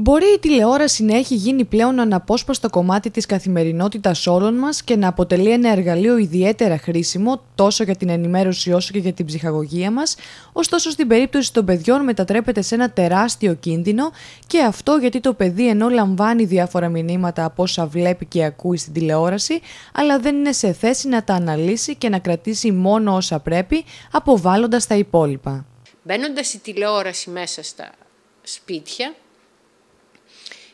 Μπορεί η τηλεόραση να έχει γίνει πλέον αναπόσπαστο κομμάτι της καθημερινότητας όλων μας και να αποτελεί ένα εργαλείο ιδιαίτερα χρήσιμο τόσο για την ενημέρωση όσο και για την ψυχαγωγία μας, ωστόσο στην περίπτωση των παιδιών μετατρέπεται σε ένα τεράστιο κίνδυνο και αυτό γιατί το παιδί ενώ λαμβάνει διάφορα μηνύματα από όσα βλέπει και ακούει στην τηλεόραση, αλλά δεν είναι σε θέση να τα αναλύσει και να κρατήσει μόνο όσα πρέπει, αποβάλλοντας τα υπόλοιπα. Μπαίνοντας η τηλεόραση μέσα στα σπίτια,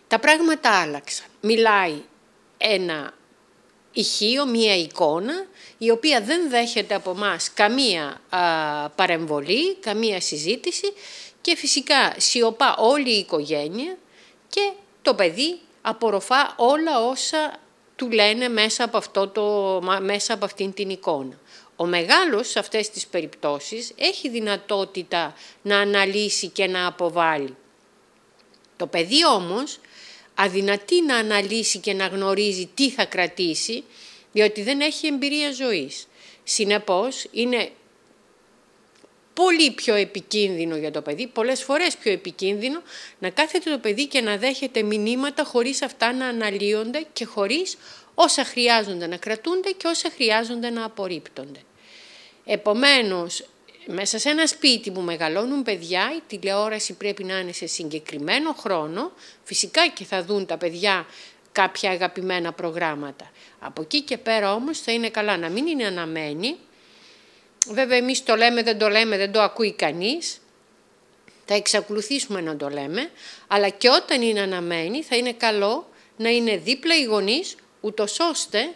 τα πράγματα άλλαξαν. Μιλάει ένα ηχείο, μία εικόνα, η οποία δεν δέχεται από μας καμία α, παρεμβολή, καμία συζήτηση και φυσικά σιωπά όλη η οικογένεια και το παιδί απορροφά όλα όσα του λένε μέσα από, αυτό το, μέσα από αυτήν την εικόνα. Ο μεγάλος σε αυτές τις περιπτώσεις έχει δυνατότητα να αναλύσει και να αποβάλει. Το παιδί όμως αδυνατή να αναλύσει και να γνωρίζει τι θα κρατήσει, διότι δεν έχει εμπειρία ζωής. Συνεπώς, είναι πολύ πιο επικίνδυνο για το παιδί, πολλές φορές πιο επικίνδυνο, να κάθεται το παιδί και να δέχεται μηνύματα χωρίς αυτά να αναλύονται και χωρίς όσα χρειάζονται να κρατούνται και όσα χρειάζονται να απορρίπτονται. Επομένως, μέσα σε ένα σπίτι που μεγαλώνουν παιδιά, η τηλεόραση πρέπει να είναι σε συγκεκριμένο χρόνο. Φυσικά και θα δουν τα παιδιά κάποια αγαπημένα προγράμματα. Από εκεί και πέρα όμως θα είναι καλά να μην είναι αναμένη. Βέβαια εμείς το λέμε, δεν το λέμε, δεν το ακούει κανείς. Θα εξακολουθήσουμε να το λέμε, αλλά και όταν είναι αναμένη θα είναι καλό να είναι δίπλα οι γονείς, ούτως ώστε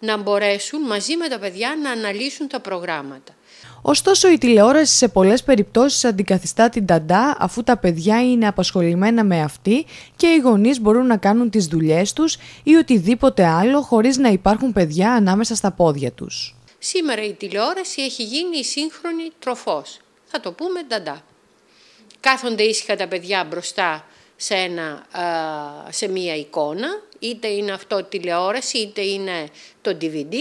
να μπορέσουν μαζί με τα παιδιά να αναλύσουν τα προγράμματα. Ωστόσο, η τηλεόραση σε πολλές περιπτώσεις αντικαθιστά την ταντά, αφού τα παιδιά είναι απασχολημένα με αυτή και οι γονείς μπορούν να κάνουν τις δουλειές τους ή οτιδήποτε άλλο χωρίς να υπάρχουν παιδιά ανάμεσα στα πόδια τους. Σήμερα η τηλεόραση έχει γίνει η σύγχρονη τροφός. Θα το πούμε ταντά. Κάθονται ήσυχα τα παιδιά μπροστά σε, ένα, σε μία εικόνα, είτε είναι αυτό τηλεόραση, είτε είναι το DVD,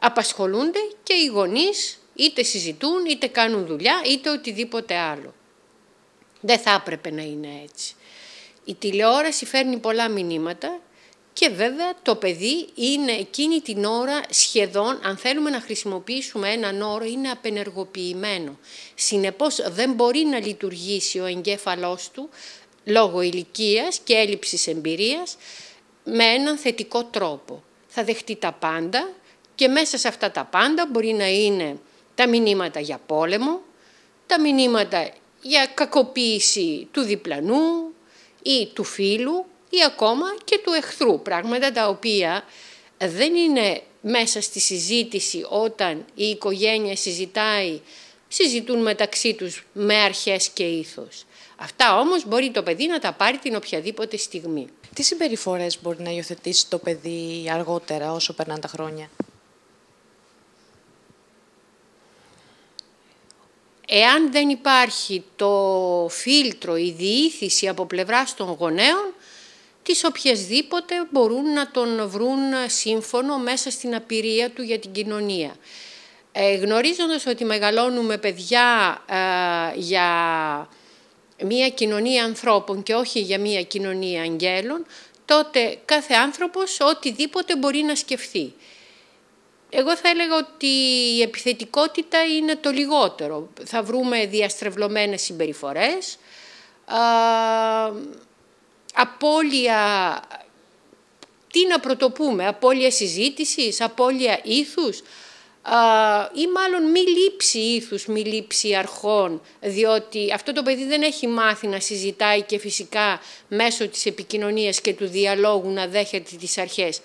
απασχολούνται και οι γονείς είτε συζητούν, είτε κάνουν δουλειά, είτε οτιδήποτε άλλο. Δεν θα έπρεπε να είναι έτσι. Η τηλεόραση φέρνει πολλά μηνύματα και βέβαια το παιδί είναι εκείνη την ώρα σχεδόν, αν θέλουμε να χρησιμοποιήσουμε έναν όρο, είναι απενεργοποιημένο. Συνεπώς δεν μπορεί να λειτουργήσει ο εγκέφαλός του λόγω ηλικίας και έλλειψης εμπειρίας με έναν θετικό τρόπο. Θα δεχτεί τα πάντα και μέσα σε αυτά τα πάντα μπορεί να είναι τα μηνύματα για πόλεμο, τα μηνύματα για κακοποίηση του διπλανού ή του φίλου ή ακόμα και του εχθρού. Πράγματα τα οποία δεν είναι μέσα στη συζήτηση όταν η οικογένεια συζητάει, συζητούν μεταξύ τους με αρχές και ήθος. Αυτά όμως μπορεί το παιδί να τα πάρει την οποιαδήποτε στιγμή. Τι συμπεριφορές μπορεί να υιοθετήσει το παιδί αργότερα όσο περνάνε τα χρόνια. Εάν δεν υπάρχει το φίλτρο, η διήθηση από πλευράς των γονέων, τις οποιασδήποτε μπορούν να τον βρουν σύμφωνο μέσα στην απειρία του για την κοινωνία. Ε, γνωρίζοντας ότι μεγαλώνουμε παιδιά ε, για μία κοινωνία ανθρώπων και όχι για μία κοινωνία αγγέλων, τότε κάθε άνθρωπος οτιδήποτε μπορεί να σκεφτεί. Εγώ θα έλεγα ότι η επιθετικότητα είναι το λιγότερο. Θα βρούμε διαστρεβλωμένες συμπεριφορές, απώλεια, τι να πρωτοπούμε, απώλεια συζήτησης, απώλεια ήθους ή μάλλον μη λήψη ήθους, μη λήψη αρχών, διότι αυτό το παιδί δεν έχει μάθει να συζητάει και φυσικά μέσω της επικοινωνίας και του διαλόγου να δέχεται τις αρχές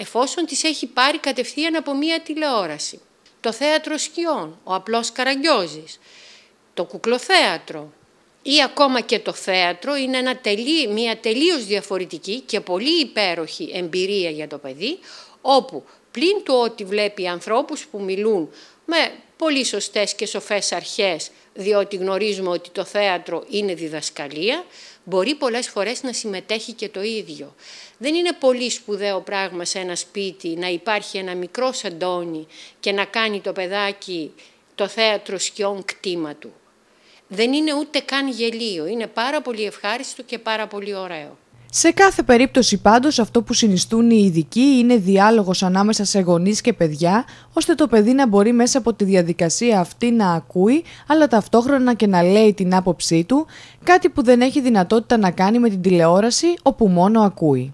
εφόσον τις έχει πάρει κατευθείαν από μία τηλεόραση. Το θέατρο σκιών, ο απλός Καραγκιόζης, το κουκλοθέατρο ή ακόμα και το θέατρο είναι μια τελείως διαφορετική και πολύ υπέροχη εμπειρία για το παιδί, όπου πλην του ότι βλέπει ανθρώπους που μιλούν με πολύ σωστές και σοφές αρχές διότι γνωρίζουμε ότι το θέατρο είναι διδασκαλία, μπορεί πολλές φορές να συμμετέχει και το ίδιο. Δεν είναι πολύ σπουδαίο πράγμα σε ένα σπίτι να υπάρχει ένα μικρό σαντόνι και να κάνει το παιδάκι το θέατρο σκιών κτήμα του. Δεν είναι ούτε καν γελίο, είναι πάρα πολύ ευχάριστο και πάρα πολύ ωραίο. Σε κάθε περίπτωση πάντως αυτό που συνιστούν οι ειδικοί είναι διάλογος ανάμεσα σε γονείς και παιδιά, ώστε το παιδί να μπορεί μέσα από τη διαδικασία αυτή να ακούει, αλλά ταυτόχρονα και να λέει την άποψή του, κάτι που δεν έχει δυνατότητα να κάνει με την τηλεόραση, όπου μόνο ακούει.